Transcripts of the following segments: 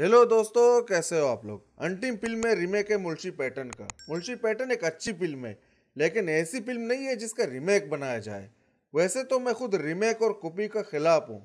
hello दोस्तों कैसे हो आप लोग अंतिम फिल्म है रीमेक है मुलशी पैटर्न का मुलशी पैटर्न एक अच्छी फिल्म है लेकिन ऐसी फिल्म नहीं है जिसका रीमेक बनाया जाए वैसे तो मैं खुद रीमेक और कॉपी का खिलाफ हूँ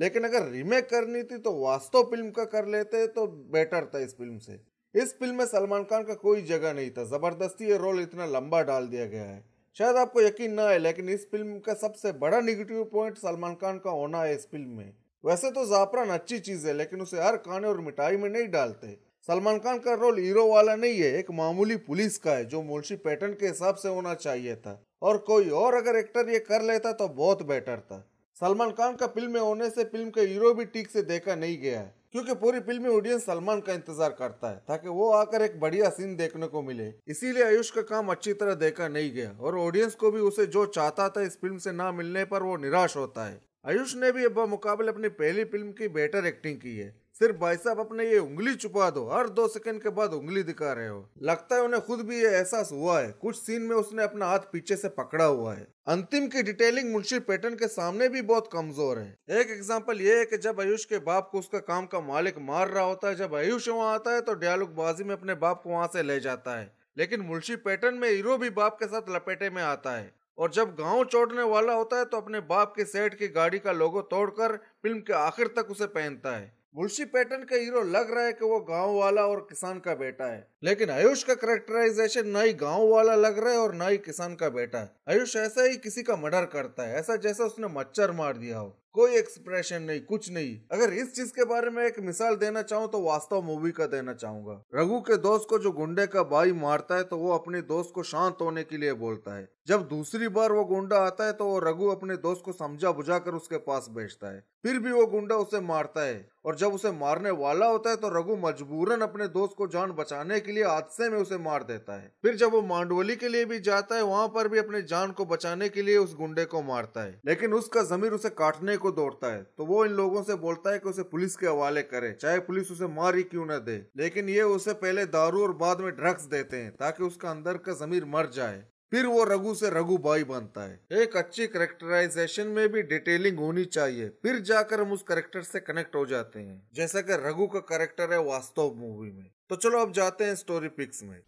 लेकिन अगर रीमेक करनी थी तो वास्तव फिल्म का कर लेते तो बेटर था इस फिल्म से इस फिल्म में सलमान खान का कोई जगह नहीं था ज़बरदस्ती ये रोल इतना लंबा डाल दिया गया है शायद आपको यकीन ना है लेकिन इस फिल्म का सबसे बड़ा निगेटिव पॉइंट सलमान खान का होना है इस फिल्म में वैसे तो जाफरान अच्छी चीज है लेकिन उसे हर खाने और मिठाई में नहीं डालते सलमान खान का रोल हीरो वाला नहीं है एक मामूली पुलिस का है जो मुंशी पैटर्न के हिसाब से होना चाहिए था और कोई और अगर एक्टर ये कर लेता तो बहुत बेटर था सलमान खान का फिल्म में होने से फिल्म का हीरो भी ठीक से देखा नहीं गया है क्योंकि पूरी फिल्म में ऑडियंस सलमान का इंतजार करता है ताकि वो आकर एक बढ़िया सीन देखने को मिले इसीलिए आयुष का काम अच्छी तरह देखा नहीं गया और ऑडियंस को भी उसे जो चाहता था इस फिल्म से ना मिलने पर वो निराश होता है आयुष ने भी मुकाबले अपनी पहली फिल्म की बेटर एक्टिंग की है सिर्फ भाई साहब अपने ये उंगली छुपा दो हर दो सेकंड के बाद उंगली दिखा रहे हो लगता है उन्हें खुद भी ये एहसास हुआ है कुछ सीन में उसने अपना हाथ पीछे से पकड़ा हुआ है अंतिम की डिटेलिंग मुंशी पैटर्न के सामने भी बहुत कमजोर है एक एग्जाम्पल ये है कि जब आयुष के बाप को उसका काम का मालिक मार रहा होता है जब आयुष वहाँ आता है तो बाजी में अपने बाप को वहाँ से ले जाता है लेकिन मुंशी पैटर्न में हीरो भी बाप के साथ लपेटे में आता है और जब गांव चौटने वाला होता है तो अपने बाप के सेठ की गाड़ी का लोगो तोड़कर फिल्म के आखिर तक उसे पहनता है मुंशी पैटर्न का हीरो लग रहा है कि वो गांव वाला और किसान का बेटा है लेकिन आयुष का करेक्टराइजेशन न ही गांव वाला लग रहा है और न ही किसान का बेटा है आयुष ऐसा ही किसी का मर्डर करता है ऐसा जैसा उसने मच्छर मार दिया हो कोई एक्सप्रेशन नहीं कुछ नहीं अगर इस चीज के बारे में एक मिसाल देना चाहूँ तो वास्तव मूवी का देना चाहूंगा रघु के दोस्त को जो गुंडे का भाई मारता है तो वो अपने दोस्त को शांत होने के लिए बोलता है जब दूसरी बार वो गुंडा आता है तो वो रघु अपने दोस्त को समझा बुझा कर उसके पास भेजता है फिर भी वो गुंडा उसे मारता है और जब उसे मारने वाला होता है तो रघु मजबूरन अपने दोस्त को जान बचाने के लिए हादसे में उसे मार देता है फिर जब वो मांडवली के लिए भी जाता है वहां पर भी अपने जान को बचाने के लिए उस गुंडे को मारता है लेकिन उसका जमीर उसे काटने को दौड़ता है तो वो इन लोगों से बोलता है कि उसे पुलिस के हवाले करे चाहे पुलिस उसे मार ही क्यों न दे लेकिन ये उसे पहले दारू और बाद में ड्रग्स देते हैं ताकि उसका अंदर का जमीर मर जाए फिर वो रघु से रघु भाई बनता है एक अच्छी करेक्टराइजेशन में भी डिटेलिंग होनी चाहिए फिर जाकर हम उस करेक्टर से कनेक्ट हो जाते हैं जैसा कि रघु का करेक्टर है वास्तव मूवी में तो चलो अब जाते हैं स्टोरी पिक्स में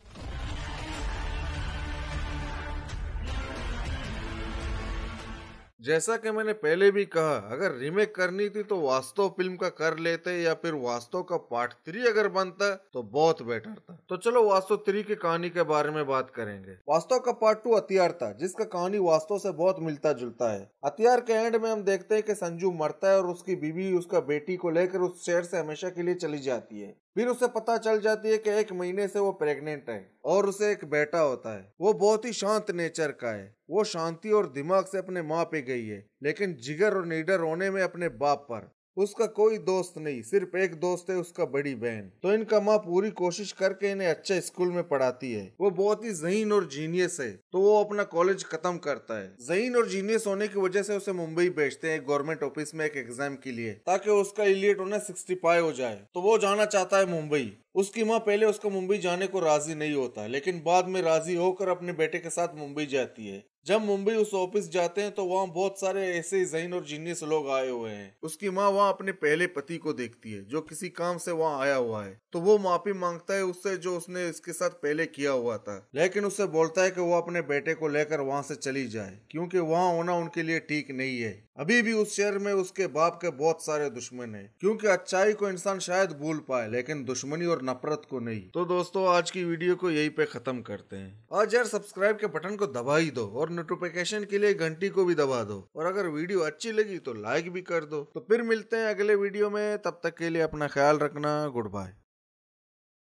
जैसा कि मैंने पहले भी कहा अगर रीमेक करनी थी तो वास्तव फिल्म का कर लेते या फिर वास्तव का पार्ट थ्री अगर बनता तो बहुत बेटर था तो चलो वास्तव थ्री की कहानी के बारे में बात करेंगे वास्तव का पार्ट टू हथियार था जिसका कहानी वास्तव से बहुत मिलता जुलता है हथियार के एंड में हम देखते हैं कि संजू मरता है और उसकी बीवी उसका बेटी को लेकर उस शहर से हमेशा के लिए चली जाती है फिर उसे पता चल जाती है कि एक महीने से वो प्रेग्नेंट है और उसे एक बेटा होता है वो बहुत ही शांत नेचर का है वो शांति और दिमाग से अपने माँ पे गई है लेकिन जिगर और निडर होने में अपने बाप पर उसका कोई दोस्त नहीं सिर्फ एक दोस्त है उसका बड़ी बहन तो इनका माँ पूरी कोशिश करके इन्हें अच्छे स्कूल में पढ़ाती है वो बहुत ही जहीन और जीनियस है तो वो अपना कॉलेज खत्म करता है जहीन और जीनियस होने की वजह से उसे मुंबई भेजते हैं गवर्नमेंट ऑफिस में एक एग्जाम के लिए ताकि उसका इलियट होना सिक्सटी फाइव हो जाए तो वो जाना चाहता है मुंबई उसकी माँ पहले उसको मुंबई जाने को राजी नहीं होता लेकिन बाद में राजी होकर अपने बेटे के साथ मुंबई जाती है जब मुंबई उस ऑफिस जाते हैं तो वहाँ बहुत सारे ऐसे जहीन और जीनियस लोग आए हुए हैं उसकी माँ वहाँ अपने पहले पति को देखती है जो किसी काम से वहाँ आया हुआ है तो वो माफी मांगता है उससे जो उसने इसके साथ पहले किया हुआ था लेकिन उससे बोलता है कि वो अपने बेटे को लेकर वहाँ से चली जाए क्योंकि वहाँ होना उनके लिए ठीक नहीं है अभी भी उस शहर में उसके बाप के बहुत सारे दुश्मन है क्योंकि अच्छाई को इंसान शायद भूल पाए लेकिन दुश्मनी और नफरत को नहीं तो दोस्तों आज की वीडियो को यही पे खत्म करते हैं और यार सब्सक्राइब के बटन को दबा ही दो और नोटिफिकेशन के लिए घंटी को भी दबा दो और अगर वीडियो अच्छी लगी तो लाइक भी कर दो तो फिर मिलते हैं अगले वीडियो में तब तक के लिए अपना ख्याल रखना गुड बाय